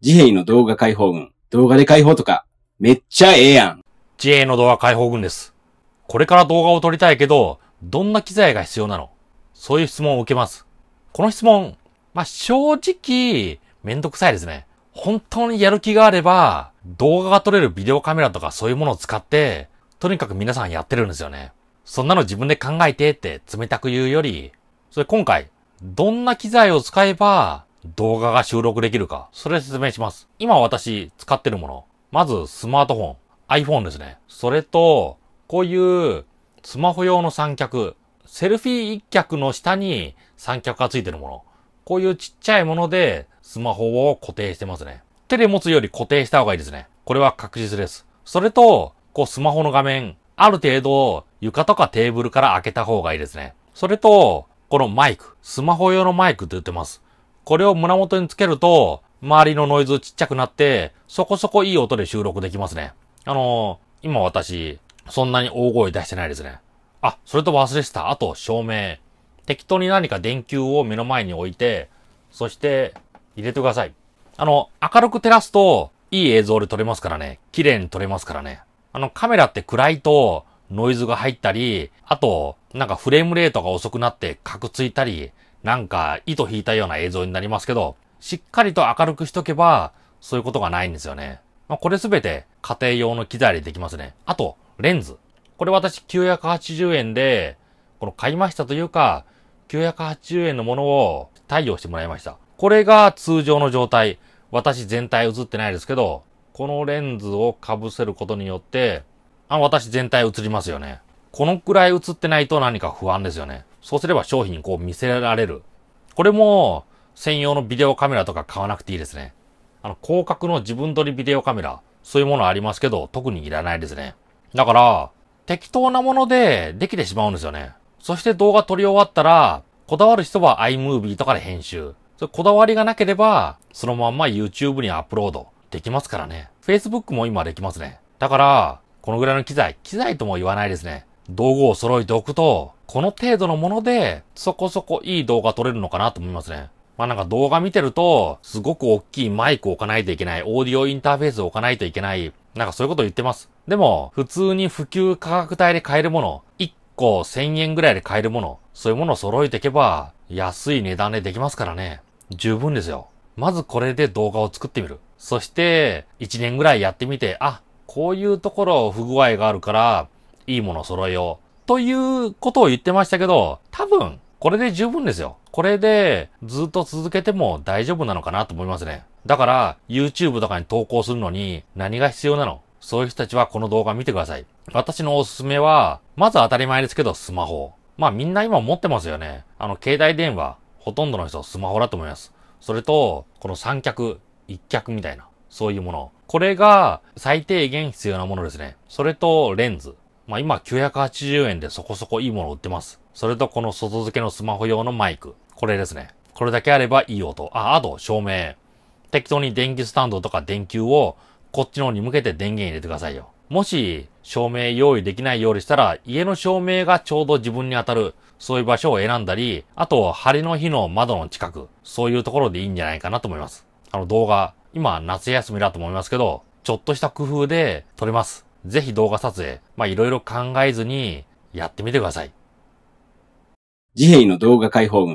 自閉の動画解放軍。動画で解放とか、めっちゃええやん。自閉の動画解放軍です。これから動画を撮りたいけど、どんな機材が必要なのそういう質問を受けます。この質問、まあ、正直、めんどくさいですね。本当にやる気があれば、動画が撮れるビデオカメラとかそういうものを使って、とにかく皆さんやってるんですよね。そんなの自分で考えてって冷たく言うより、それ今回、どんな機材を使えば動画が収録できるか、それ説明します。今私使ってるもの。まずスマートフォン。iPhone ですね。それと、こういうスマホ用の三脚。セルフィー一脚の下に三脚がついてるもの。こういうちっちゃいものでスマホを固定してますね。手で持つより固定した方がいいですね。これは確実です。それと、こうスマホの画面、ある程度床とかテーブルから開けた方がいいですね。それと、このマイク、スマホ用のマイクって言ってます。これを胸元につけると、周りのノイズちっちゃくなって、そこそこいい音で収録できますね。あのー、今私、そんなに大声出してないですね。あ、それと忘れてた。あと、照明。適当に何か電球を目の前に置いて、そして、入れてください。あの、明るく照らすと、いい映像で撮れますからね。綺麗に撮れますからね。あの、カメラって暗いと、ノイズが入ったり、あと、なんかフレームレートが遅くなって、カクついたり、なんか糸引いたような映像になりますけど、しっかりと明るくしとけば、そういうことがないんですよね。まあ、これすべて家庭用の機材でできますね。あと、レンズ。これ私980円で、この買いましたというか、980円のものを対応してもらいました。これが通常の状態。私全体映ってないですけど、このレンズを被せることによって、あの私全体映りますよね。このくらい映ってないと何か不安ですよね。そうすれば商品にこう見せられる。これも専用のビデオカメラとか買わなくていいですね。あの、広角の自分撮りビデオカメラ、そういうものありますけど、特にいらないですね。だから、適当なものでできてしまうんですよね。そして動画撮り終わったら、こだわる人は iMovie とかで編集。それこだわりがなければ、そのまんま YouTube にアップロードできますからね。Facebook も今できますね。だから、このぐらいの機材、機材とも言わないですね。道具を揃えておくと、この程度のもので、そこそこいい動画撮れるのかなと思いますね。まあなんか動画見てると、すごく大きいマイク置かないといけない、オーディオインターフェースを置かないといけない、なんかそういうこと言ってます。でも、普通に普及価格帯で買えるもの、1個1000円ぐらいで買えるもの、そういうものを揃えていけば、安い値段でできますからね。十分ですよ。まずこれで動画を作ってみる。そして、1年ぐらいやってみて、あ、こういうところ不具合があるから、いいもの揃えよう。ということを言ってましたけど、多分、これで十分ですよ。これでずっと続けても大丈夫なのかなと思いますね。だから、YouTube とかに投稿するのに何が必要なのそういう人たちはこの動画見てください。私のおすすめは、まず当たり前ですけど、スマホ。まあみんな今持ってますよね。あの、携帯電話、ほとんどの人スマホだと思います。それと、この三脚、一脚みたいな、そういうもの。これが最低限必要なものですね。それと、レンズ。まあ今980円でそこそこいいもの売ってます。それとこの外付けのスマホ用のマイク。これですね。これだけあればいい音。あ、あと照明。適当に電気スタンドとか電球をこっちの方に向けて電源入れてくださいよ。もし照明用意できないようでしたら、家の照明がちょうど自分に当たる、そういう場所を選んだり、あと、晴れの日の窓の近く、そういうところでいいんじゃないかなと思います。あの動画、今夏休みだと思いますけど、ちょっとした工夫で撮れます。ぜひ動画撮影、まあいろいろ考えずにやってみてください。自閉の動画解放